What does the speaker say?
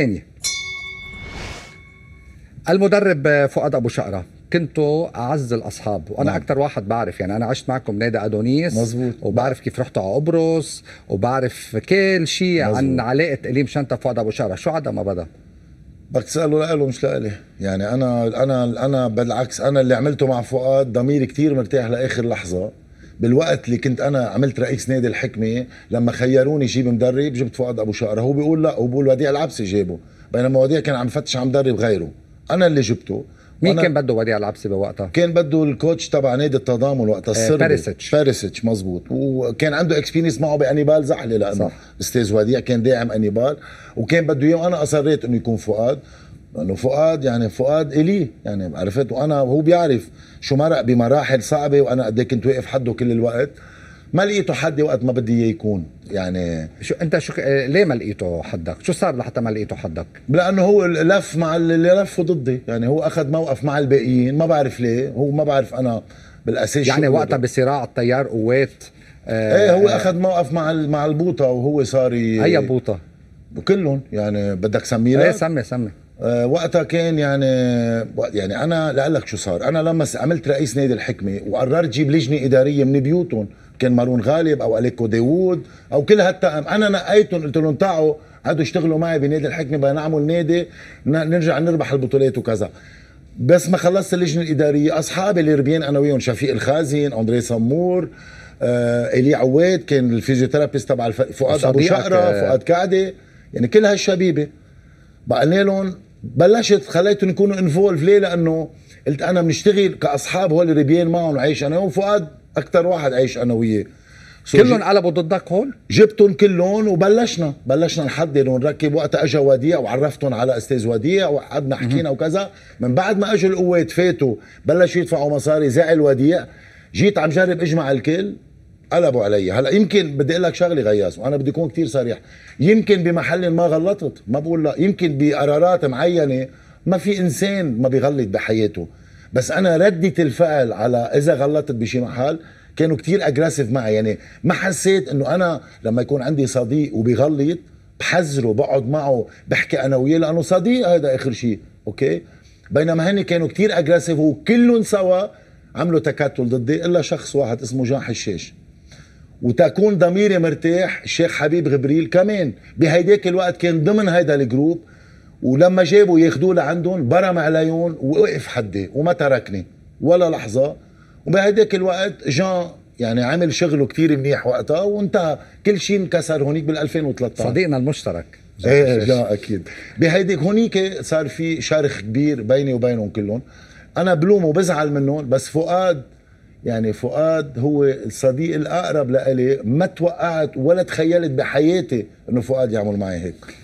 ثانية المدرب فؤاد ابو شقره كنتوا اعز الاصحاب وانا نعم. اكثر واحد بعرف يعني انا عشت معكم نادي ادونيس مزبوط. وبعرف كيف رحتوا على قبرص وبعرف كل شيء عن علاقه اليم شنطه فؤاد ابو شقره شو عدا ما بدا بدك تساله لإله مش لإلي يعني انا انا انا بالعكس انا اللي عملته مع فؤاد ضميري كثير مرتاح لاخر لحظه بالوقت اللي كنت انا عملت رئيس نادي الحكمه لما خيروني جيب مدرب جبت فؤاد ابو شقره هو بيقول لا هو بيقول وديع العبسي جابه بينما وديع كان عم فتش عم مدرب غيره انا اللي جبته مين كان بده وديع العبسي بوقتها؟ كان بده الكوتش تبع نادي التضامن وقتها السربي باريسيتش باريسيتش مزبوط وكان عنده اكسبيرينس معه بانيبال زحله لانه استاذ وديع كان داعم انيبال وكان بده اياه وانا اصريت انه يكون فؤاد لانه فؤاد يعني فؤاد الي يعني عرفت وانا هو بيعرف شو مرق بمراحل صعبه وانا قد إيه كنت واقف حده كل الوقت ما لقيته حدي وقت ما بدي اياه يكون يعني شو انت شو آه، ليه ما لقيته حدك؟ شو صار لحتى ما لقيته حدك؟ لانه هو لف مع اللي لفوا ضدي، يعني هو اخذ موقف مع الباقيين ما بعرف ليه، هو ما بعرف انا بالاساس يعني وقتها بصراع التيار قوات آه ايه هو آه، اخذ موقف مع مع البوطه وهو صار هي بوطه كلهم يعني بدك سميه ايه سمي سمي آه، وقتها كان يعني يعني انا لقلك شو صار انا لما عملت رئيس نادي الحكمه وقررت جيب لجنه اداريه من بيوتهم كان مارون غالب او اليكو داوود او كل هالتقم انا نقيتهم قلت لهم تعوا هادوا اشتغلوا معي بنادي الحكمه بدنا نعمل نادي نرجع نربح البطولات وكذا بس ما خلصت اللجنه الاداريه اصحابي اللي ربيان انا وياهم شفيق الخازن اندري سمور آه الي عواد كان الفيزيوثيرابيست تبع فؤاد ابو شقره آه. فؤاد كعده يعني كل هالشبيبه بقى لهم بلشت خليتهم يكونوا انفولف ليه لانه قلت انا بنشتغل كاصحاب هول ربيان معهم عايش انا وفؤاد اكثر واحد عايش انا وياه كلهم قلبوا ضدك هون؟ جبتهم كلهم وبلشنا بلشنا نحضر ونركب وقتها اجى وديع وعرفتهم على استاذ وديع وقعدنا حكينا وكذا من بعد ما اجوا القوات فاتوا بلشوا يدفعوا مصاري زعل وديع جيت عم جرب اجمع الكل قلبوا علي هلا يمكن بدي اقول لك شغله غياس وانا بدي اكون كثير صريح يمكن بمحل ما غلطت ما بقول لا يمكن بقرارات معينه ما في انسان ما بيغلط بحياته بس انا ردة الفعل على اذا غلطت بشي محل كانوا كتير اجريسيف معي يعني ما حسيت انه انا لما يكون عندي صديق وبيغلط بحذره بقعد معه بحكي انا وياه لانه صديق هذا اخر شيء اوكي بينما هن كانوا كتير اجريسيف وكلهم سوا عملوا تكتل ضدي الا شخص واحد اسمه جان حشاش وتكون ضميري مرتاح الشيخ حبيب غبريل كمان بهيداك الوقت كان ضمن هيدا الجروب ولما جابوا ياخدوه لعندهم برم عليهم ووقف حدي وما تركني ولا لحظه وبهيداك الوقت جان يعني عمل شغله كتير منيح وقتها وانتهى كل شيء انكسر هونيك بال 2013 صديقنا المشترك ايه لا اكيد بهيديك هونيك صار في شرخ كبير بيني وبينهم كلهم انا بلوم وبزعل منهم بس فؤاد يعني فؤاد هو الصديق الاقرب لإلي ما توقعت ولا تخيلت بحياتي انه فؤاد يعمل معي هيك